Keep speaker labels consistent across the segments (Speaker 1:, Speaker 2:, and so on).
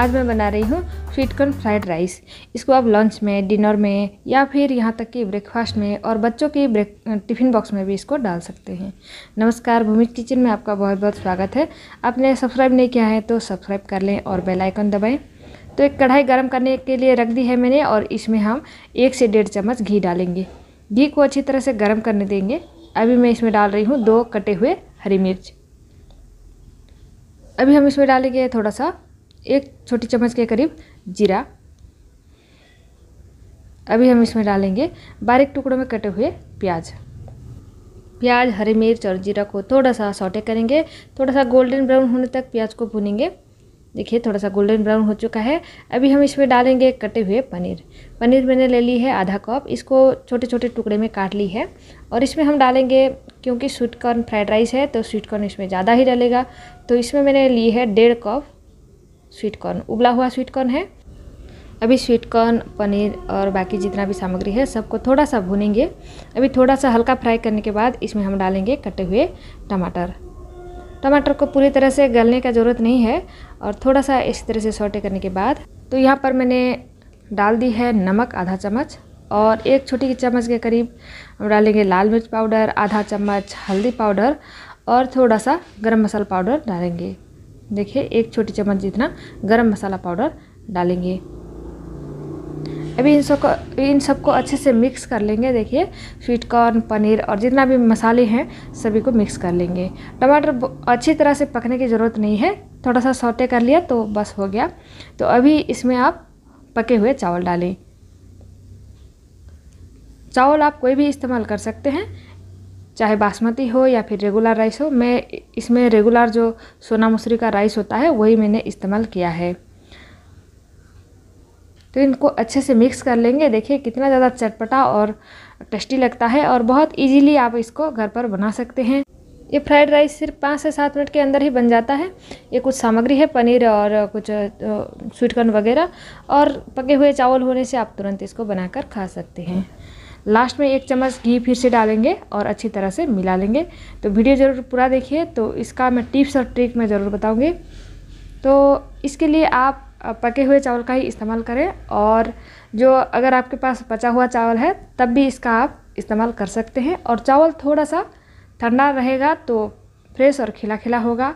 Speaker 1: आज मैं बना रही हूँ स्वीट कॉर्न फ्राइड राइस इसको आप लंच में डिनर में या फिर यहाँ तक कि ब्रेकफास्ट में और बच्चों के ब्रेक टिफ़िन बॉक्स में भी इसको डाल सकते हैं नमस्कार भूमि किचन में आपका बहुत बहुत स्वागत है आपने सब्सक्राइब नहीं किया है तो सब्सक्राइब कर लें और बेलाइकन दबाएँ तो एक कढ़ाई गर्म करने के लिए रख दी है मैंने और इसमें हम एक से डेढ़ चम्मच घी डालेंगे घी को अच्छी तरह से गर्म करने देंगे अभी मैं इसमें डाल रही हूँ दो कटे हुए हरी मिर्च अभी हम इसमें डालेंगे थोड़ा सा एक छोटी चम्मच के करीब जीरा अभी हम इसमें डालेंगे बारीक टुकड़ों में कटे हुए प्याज प्याज हरी मिर्च और जीरा को थोड़ा सा सॉटे करेंगे थोड़ा सा गोल्डन ब्राउन होने तक प्याज को भुनेंगे देखिए थोड़ा सा गोल्डन ब्राउन हो चुका है अभी हम इसमें डालेंगे कटे हुए पनीर पनीर मैंने ले ली है आधा कप इसको छोटे छोटे टुकड़े में काट ली है और इसमें हम डालेंगे क्योंकि स्वीट कॉर्न फ्राइड राइस है तो स्वीट कॉर्न इसमें ज़्यादा ही डलेगा तो इसमें मैंने ली है डेढ़ कप स्वीट कॉर्न उबला हुआ स्वीट कॉर्न है अभी स्वीट कॉर्न पनीर और बाकी जितना भी सामग्री है सबको थोड़ा सा भूनेंगे अभी थोड़ा सा हल्का फ्राई करने के बाद इसमें हम डालेंगे कटे हुए टमाटर टमाटर को पूरी तरह से गलने का ज़रूरत नहीं है और थोड़ा सा इस तरह से सोटे करने के बाद तो यहाँ पर मैंने डाल दी है नमक आधा चम्मच और एक छोटी की चम्मच के करीब हम डालेंगे लाल मिर्च पाउडर आधा चम्मच हल्दी पाउडर और थोड़ा सा गरम मसाला पाउडर डालेंगे देखिए एक छोटी चम्मच जितना गरम मसाला पाउडर डालेंगे अभी इन सबको इन सबको अच्छे से मिक्स कर लेंगे देखिए स्वीट कॉर्न पनीर और जितना भी मसाले हैं सभी को मिक्स कर लेंगे टमाटर अच्छी तरह से पकने की ज़रूरत नहीं है थोड़ा सा सोटे कर लिया तो बस हो गया तो अभी इसमें आप पके हुए चावल डालें चावल आप कोई भी इस्तेमाल कर सकते हैं चाहे बासमती हो या फिर रेगुलर राइस हो मैं इसमें रेगुलर जो सोना मसूरी का राइस होता है वही मैंने इस्तेमाल किया है तो इनको अच्छे से मिक्स कर लेंगे देखिए कितना ज़्यादा चटपटा और टेस्टी लगता है और बहुत इजीली आप इसको घर पर बना सकते हैं ये फ्राइड राइस सिर्फ पाँच से सात मिनट के अंदर ही बन जाता है ये कुछ सामग्री है पनीर और कुछ स्वीटकॉर्न वगैरह और पके हुए चावल होने से आप तुरंत इसको बनाकर खा सकते हैं लास्ट में एक चम्मच घी फिर से डालेंगे और अच्छी तरह से मिला लेंगे तो वीडियो ज़रूर पूरा देखिए तो इसका मैं टिप्स और ट्रिक मैं ज़रूर बताऊँगी तो इसके लिए आप पके हुए चावल का ही इस्तेमाल करें और जो अगर आपके पास बचा हुआ चावल है तब भी इसका आप इस्तेमाल कर सकते हैं और चावल थोड़ा सा ठंडा रहेगा तो फ्रेश और खिला खिला होगा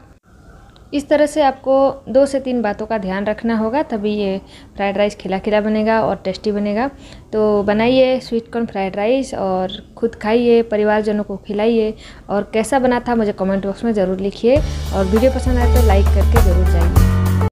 Speaker 1: इस तरह से आपको दो से तीन बातों का ध्यान रखना होगा तभी ये फ्राइड राइस खिला खिला बनेगा और टेस्टी बनेगा तो बनाइए स्वीट कॉर्न फ्राइड राइस और खुद खाइए परिवारजनों को खिलाइए और कैसा बना था मुझे कमेंट बॉक्स में ज़रूर लिखिए और वीडियो पसंद आए तो लाइक करके ज़रूर जाइए